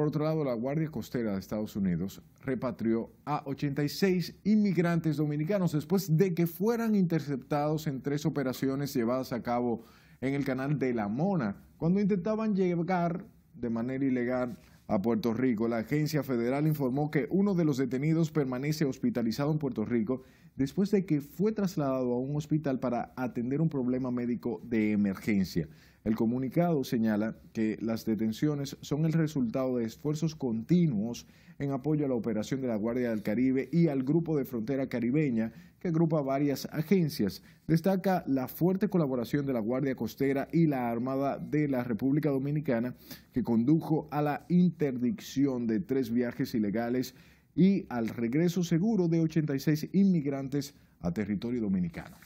Por otro lado, la Guardia Costera de Estados Unidos repatrió a 86 inmigrantes dominicanos después de que fueran interceptados en tres operaciones llevadas a cabo en el canal de La Mona, cuando intentaban llegar de manera ilegal a Puerto Rico. La agencia federal informó que uno de los detenidos permanece hospitalizado en Puerto Rico después de que fue trasladado a un hospital para atender un problema médico de emergencia. El comunicado señala que las detenciones son el resultado de esfuerzos continuos en apoyo a la operación de la Guardia del Caribe y al Grupo de Frontera Caribeña, que agrupa varias agencias. Destaca la fuerte colaboración de la Guardia Costera y la Armada de la República Dominicana, que condujo a la interdicción de tres viajes ilegales y al regreso seguro de 86 inmigrantes a territorio dominicano.